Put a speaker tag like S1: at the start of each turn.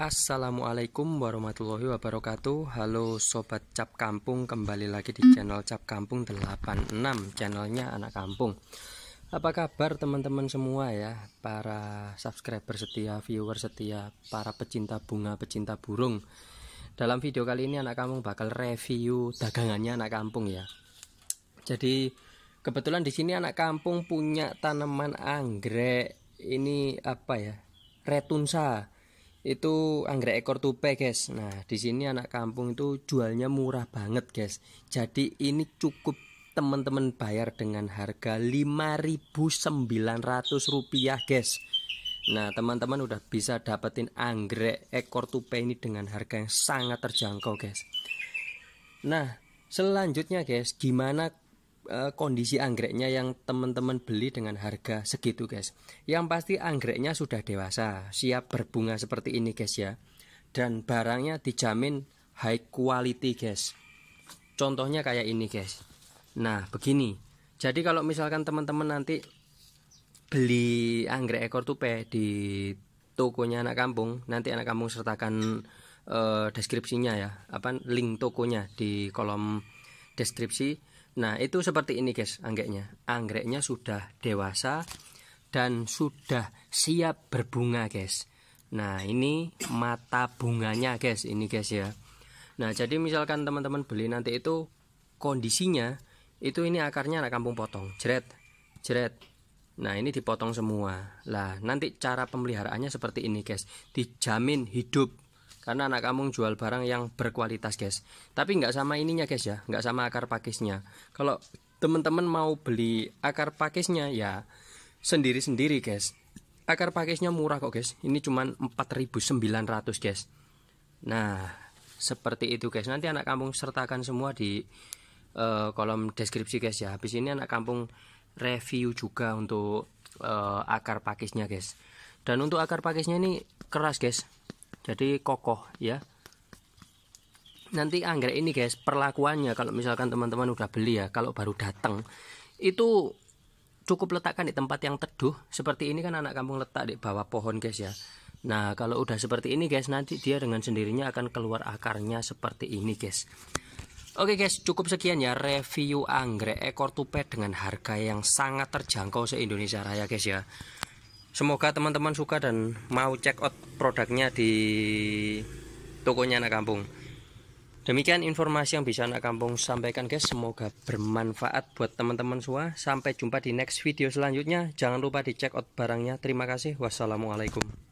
S1: Assalamualaikum warahmatullahi wabarakatuh Halo Sobat Cap Kampung Kembali lagi di channel Cap Kampung 86 Channelnya Anak Kampung Apa kabar teman-teman semua ya Para subscriber setia, viewer setia Para pecinta bunga, pecinta burung Dalam video kali ini Anak Kampung bakal review dagangannya Anak Kampung ya Jadi kebetulan di sini Anak Kampung punya tanaman anggrek Ini apa ya Retunsa itu anggrek ekor tupai guys nah di sini anak kampung itu jualnya murah banget guys jadi ini cukup teman-teman bayar dengan harga 5.900 rupiah guys Nah teman-teman udah bisa dapetin anggrek ekor tupai ini dengan harga yang sangat terjangkau guys Nah selanjutnya guys gimana Eh, kondisi anggreknya yang teman-teman beli dengan harga segitu guys yang pasti anggreknya sudah dewasa siap berbunga seperti ini guys ya dan barangnya dijamin high quality guys contohnya kayak ini guys nah begini jadi kalau misalkan teman-teman nanti beli anggrek ekor tupai di tokonya anak kampung nanti anak kampung sertakan uh, deskripsinya ya apa link tokonya di kolom deskripsi Nah, itu seperti ini guys, anggreknya. Anggreknya sudah dewasa dan sudah siap berbunga guys. Nah, ini mata bunganya guys, ini guys ya. Nah, jadi misalkan teman-teman beli nanti itu kondisinya itu ini akarnya anak kampung potong, jeret, jeret. Nah, ini dipotong semua. Lah, nanti cara pemeliharaannya seperti ini guys, dijamin hidup karena anak kampung jual barang yang berkualitas guys tapi nggak sama ininya guys ya nggak sama akar pakisnya kalau teman-teman mau beli akar pakisnya ya sendiri-sendiri guys akar pakisnya murah kok guys ini cuman 4900 guys nah seperti itu guys nanti anak kampung sertakan semua di uh, kolom deskripsi guys ya habis ini anak kampung review juga untuk uh, akar pakisnya guys dan untuk akar pakisnya ini keras guys jadi kokoh ya nanti anggrek ini guys perlakuannya kalau misalkan teman-teman udah beli ya kalau baru datang itu cukup letakkan di tempat yang teduh seperti ini kan anak kampung letak di bawah pohon guys ya nah kalau udah seperti ini guys nanti dia dengan sendirinya akan keluar akarnya seperti ini guys Oke guys, cukup sekian ya review anggrek ekor tupet dengan harga yang sangat terjangkau se-Indonesia Raya guys ya. Semoga teman-teman suka dan mau check out produknya di tokonya anak kampung. Demikian informasi yang bisa anak kampung sampaikan guys. Semoga bermanfaat buat teman-teman semua. Sampai jumpa di next video selanjutnya. Jangan lupa di check out barangnya. Terima kasih. Wassalamualaikum.